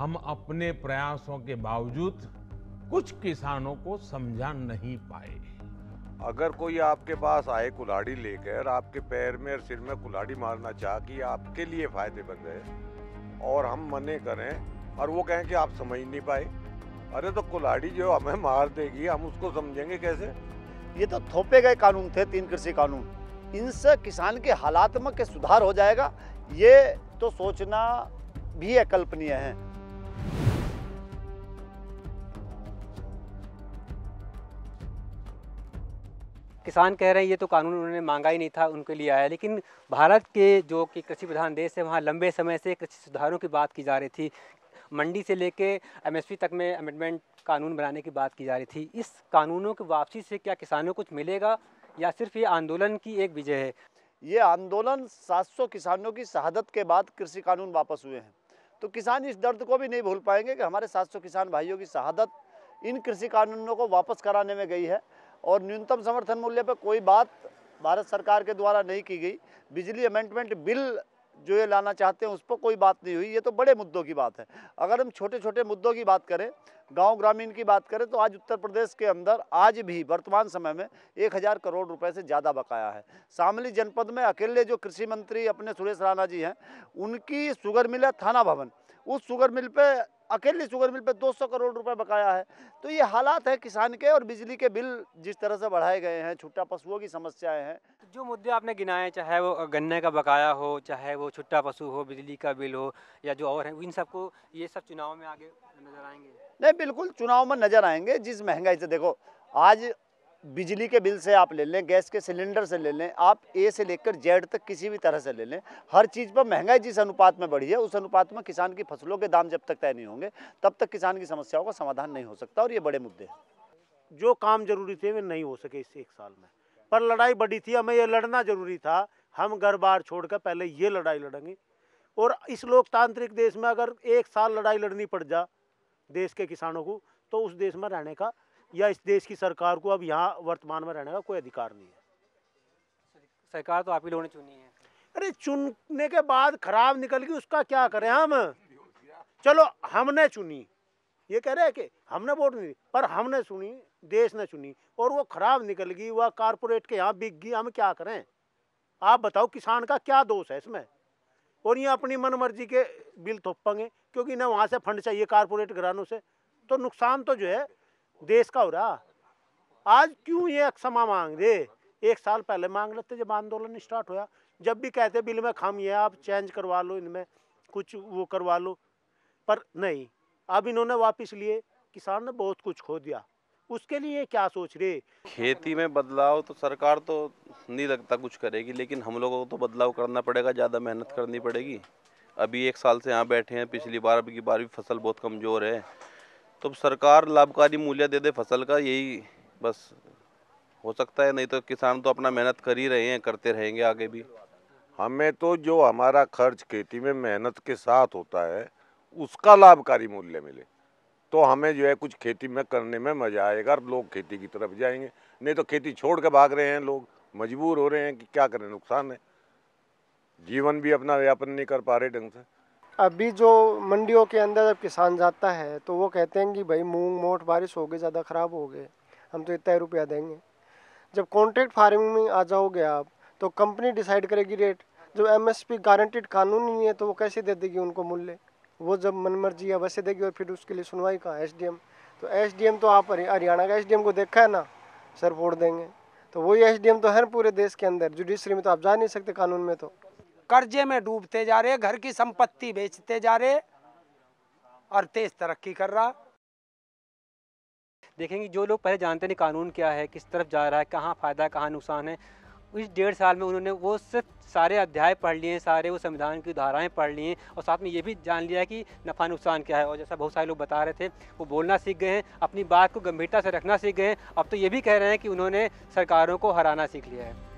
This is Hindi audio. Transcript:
हम अपने प्रयासों के बावजूद कुछ किसानों को समझा नहीं पाए अगर कोई आपके पास आए कुल्हाड़ी लेकर आपके पैर में और सिर में कुल्हाड़ी मारना चाह कि आपके लिए फायदेमंद है और हम मने करें और वो कहें कि आप समझ नहीं पाए अरे तो कुल्हाड़ी जो हमें मार देगी हम उसको समझेंगे कैसे ये तो थोपे गए कानून थे तीन कृषि कानून इनसे किसान के हालात में के सुधार हो जाएगा ये तो सोचना भी अकल्पनीय है किसान कह रहे हैं ये तो कानून उन्होंने मांगा ही नहीं था उनके लिए आया लेकिन भारत के जो कि कृषि प्रधान देश है वहाँ लंबे समय से कृषि सुधारों की बात की जा रही थी मंडी से लेके एमएसपी तक में अमेंडमेंट कानून बनाने की बात की जा रही थी इस कानूनों की वापसी से क्या किसानों कुछ मिलेगा या सिर्फ ये आंदोलन की एक विजय है ये आंदोलन सात किसानों की शहादत के बाद कृषि कानून वापस हुए हैं तो किसान इस दर्द को भी नहीं भूल पाएंगे कि हमारे सात किसान भाइयों की शहादत इन कृषि कानूनों को वापस कराने में गई है और न्यूनतम समर्थन मूल्य पर कोई बात भारत सरकार के द्वारा नहीं की गई बिजली अमेंडमेंट बिल जो ये लाना चाहते हैं उस पर कोई बात नहीं हुई ये तो बड़े मुद्दों की बात है अगर हम छोटे छोटे मुद्दों की बात करें गांव ग्रामीण की बात करें तो आज उत्तर प्रदेश के अंदर आज भी वर्तमान समय में एक हज़ार करोड़ रुपए से ज़्यादा बकाया है शामली जनपद में अकेले जो कृषि मंत्री अपने सुरेश राणा जी हैं उनकी शुगर मिल है थाना भवन उस शुगर मिल पर अकेले शुगर मिल पर 200 करोड़ रुपए बकाया है तो ये हालात है किसान के और बिजली के बिल जिस तरह से बढ़ाए गए हैं छुट्टा पशुओं की समस्याएं हैं जो मुद्दे आपने गिनाए हैं चाहे वो गन्ने का बकाया हो चाहे वो छुट्टा पशु हो बिजली का बिल हो या जो और है इन सबको ये सब चुनाव में आगे नजर आएंगे नहीं बिल्कुल चुनाव में नजर आएंगे जिस महंगाई से देखो आज बिजली के बिल से आप ले लें गैस के सिलेंडर से ले लें आप ए से लेकर जेड तक किसी भी तरह से ले लें हर चीज़ पर महंगाई जिस अनुपात में बढ़ी है उस अनुपात में किसान की फसलों के दाम जब तक तय नहीं होंगे तब तक किसान की समस्याओं का समाधान नहीं हो सकता और ये बड़े मुद्दे हैं जो काम जरूरी थे वे नहीं हो सके इस एक साल में पर लड़ाई बड़ी थी हमें यह लड़ना जरूरी था हम घर बार छोड़कर पहले ये लड़ाई लड़ेंगे और इस लोकतांत्रिक देश में अगर एक साल लड़ाई लड़नी पड़ जा देश के किसानों को तो उस देश में रहने का या इस देश की सरकार को अब यहाँ वर्तमान में रहने का कोई अधिकार नहीं है सरकार तो आप ही लोगों ने चुनी है अरे चुनने के बाद खराब निकल गई उसका क्या करें हम चलो हमने चुनी ये कह रहे हैं कि हमने वोट नहीं पर हमने सुनी देश ने चुनी और वो खराब निकल गई वह कारपोरेट के यहाँ बिक गई हम क्या करें आप बताओ किसान का क्या दोष है इसमें और ये अपनी मन मर्जी के बिल थोपेंगे क्योंकि ना वहाँ से फंड चाहिए कारपोरेट घरानों से तो नुकसान तो जो है देश का हो रहा आज क्यों ये क्षमा मांग रहे एक साल पहले मांग लेते जब आंदोलन स्टार्ट हुआ जब भी कहते बिल में खामी है आप चेंज करवा लो इनमें कुछ वो करवा लो पर नहीं अब इन्होंने वापस लिए किसान ने बहुत कुछ खो दिया उसके लिए क्या सोच रहे खेती में बदलाव तो सरकार तो नहीं लगता कुछ करेगी लेकिन हम लोगों को तो बदलाव करना पड़ेगा ज़्यादा मेहनत करनी पड़ेगी अभी एक साल से यहाँ बैठे हैं पिछली बार अभी की बार भी फसल बहुत कमज़ोर है तो सरकार लाभकारी मूल्य दे दे फसल का यही बस हो सकता है नहीं तो किसान तो अपना मेहनत कर ही रहे हैं करते रहेंगे आगे भी हमें तो जो हमारा खर्च खेती में मेहनत के साथ होता है उसका लाभकारी मूल्य मिले तो हमें जो है कुछ खेती में करने में मज़ा आएगा और लोग खेती की तरफ जाएंगे नहीं तो खेती छोड़ के भाग रहे हैं लोग मजबूर हो रहे हैं कि क्या करें नुकसान है जीवन भी अपना व्यापन नहीं कर पा रहे ढंग से अभी जो मंडियों के अंदर जब किसान जाता है तो वो कहते हैं कि भाई मूंग मोट बारिश हो गई ज़्यादा ख़राब हो गए हम तो इतना रुपया देंगे जब कॉन्ट्रैक्ट फार्मिंग में आ जाओगे आप तो कंपनी डिसाइड करेगी रेट जब एमएसपी गारंटेड कानून नहीं है तो वो कैसे दे देगी उनको मूल्य वो जब मन मर्जी है वैसे देगी और फिर उसके लिए सुनवाई कहाँ एस तो एस तो आप हरियाणा का एस को देखा है ना सर फोड़ देंगे तो वही एम तो है पूरे देश के अंदर जुडिशरी में तो आप जा नहीं सकते कानून में तो कर्जे में डूबते जा रहे घर की संपत्ति बेचते जा रहे और तेज तरक्की कर रहा देखेंगे जो लोग पहले जानते नहीं कानून क्या है किस तरफ जा रहा है कहाँ फ़ायदा है कहाँ नुकसान है इस डेढ़ साल में उन्होंने वो सिर्फ सारे अध्याय पढ़ लिए सारे वो संविधान की धाराएं पढ़ ली हैं और साथ में ये भी जान लिया कि नफ़ा नुकसान क्या है और जैसा बहुत सारे लोग बता रहे थे वो बोलना सीख गए हैं अपनी बात को गंभीरता से रखना सीख गए हैं अब तो ये भी कह रहे हैं कि उन्होंने सरकारों को हराना सीख लिया है